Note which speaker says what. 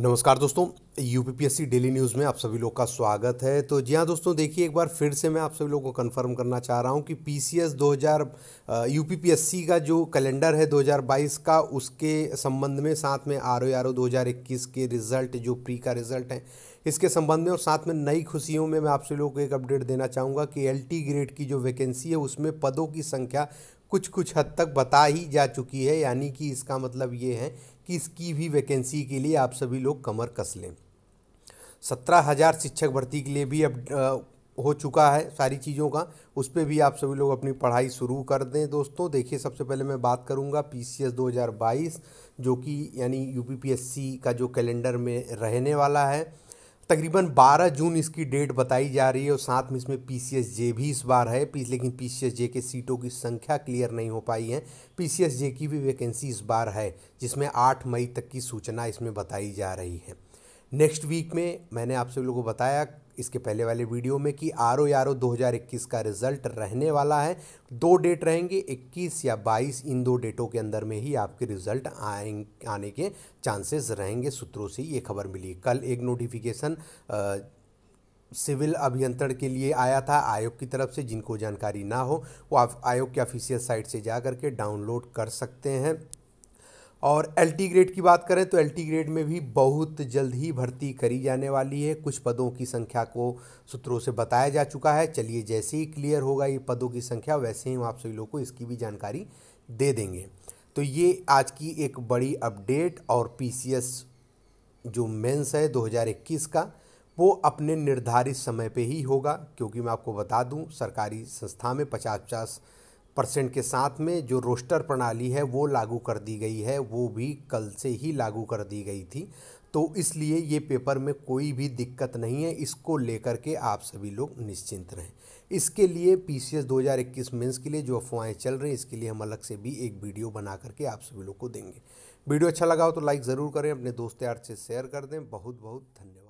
Speaker 1: नमस्कार दोस्तों UPPSC daily news में आप सभी लोग का स्वागत है तो जी हाँ दोस्तों देखिए एक बार फिर से मैं आप सभी लोगों को कंफर्म करना चाह रहा हूँ कि पीसीएस 2000 यूपीपीएससी का जो कैलेंडर है 2022 का उसके संबंध में साथ में आर ओ आर ओ दो के रिज़ल्ट जो प्री का रिज़ल्ट है इसके संबंध में और साथ में नई खुशियों में मैं आप सभी लोगों को एक अपडेट देना चाहूँगा कि एल ग्रेड की जो वैकेंसी है उसमें पदों की संख्या कुछ कुछ हद तक बता ही जा चुकी है यानी कि इसका मतलब ये है कि इसकी भी वैकेंसी के लिए आप सभी लोग कमर कस लें सत्रह हज़ार शिक्षक भर्ती के लिए भी अब हो चुका है सारी चीज़ों का उस पर भी आप सभी लोग अपनी पढ़ाई शुरू कर दें दोस्तों देखिए सबसे पहले मैं बात करूंगा पीसीएस 2022 जो कि यानी यूपीपीएससी का जो कैलेंडर में रहने वाला है तकरीबन 12 जून इसकी डेट बताई जा रही है और साथ में इसमें पी जे भी इस बार है लेकिन पी जे के सीटों की संख्या क्लियर नहीं हो पाई है पी जे की भी वैकेंसी इस बार है जिसमें 8 मई तक की सूचना इसमें बताई जा रही है नेक्स्ट वीक में मैंने आप सभी लोगों को बताया इसके पहले वाले वीडियो में कि आर ओ आर ओ दो हज़ार इक्कीस का रिजल्ट रहने वाला है दो डेट रहेंगे इक्कीस या बाईस इन दो डेटों के अंदर में ही आपके रिजल्ट आए आने के चांसेस रहेंगे सूत्रों से ये खबर मिली कल एक नोटिफिकेशन सिविल अभियंत्रण के लिए आया था आयोग की तरफ से जिनको जानकारी ना हो वो आयोग के ऑफिशियल साइट से जा करके डाउनलोड कर सकते हैं और एल ग्रेड की बात करें तो एल ग्रेड में भी बहुत जल्द ही भर्ती करी जाने वाली है कुछ पदों की संख्या को सूत्रों से बताया जा चुका है चलिए जैसे ही क्लियर होगा ये पदों की संख्या वैसे ही हम आप सभी लोग को इसकी भी जानकारी दे देंगे तो ये आज की एक बड़ी अपडेट और पी जो मेंस है 2021 का वो अपने निर्धारित समय पे ही होगा क्योंकि मैं आपको बता दूं सरकारी संस्था में पचास पचास परसेंट के साथ में जो रोस्टर प्रणाली है वो लागू कर दी गई है वो भी कल से ही लागू कर दी गई थी तो इसलिए ये पेपर में कोई भी दिक्कत नहीं है इसको लेकर के आप सभी लोग निश्चिंत रहें इसके लिए पी सी एस दो हज़ार इक्कीस मेन्स के लिए जो अफवाहें चल रही हैं इसके लिए हम अलग से भी एक वीडियो बना करके आप सभी लोग को देंगे वीडियो अच्छा लगा हो तो लाइक ज़रूर करें अपने दोस्त यार से शेयर कर दें बहुत बहुत धन्यवाद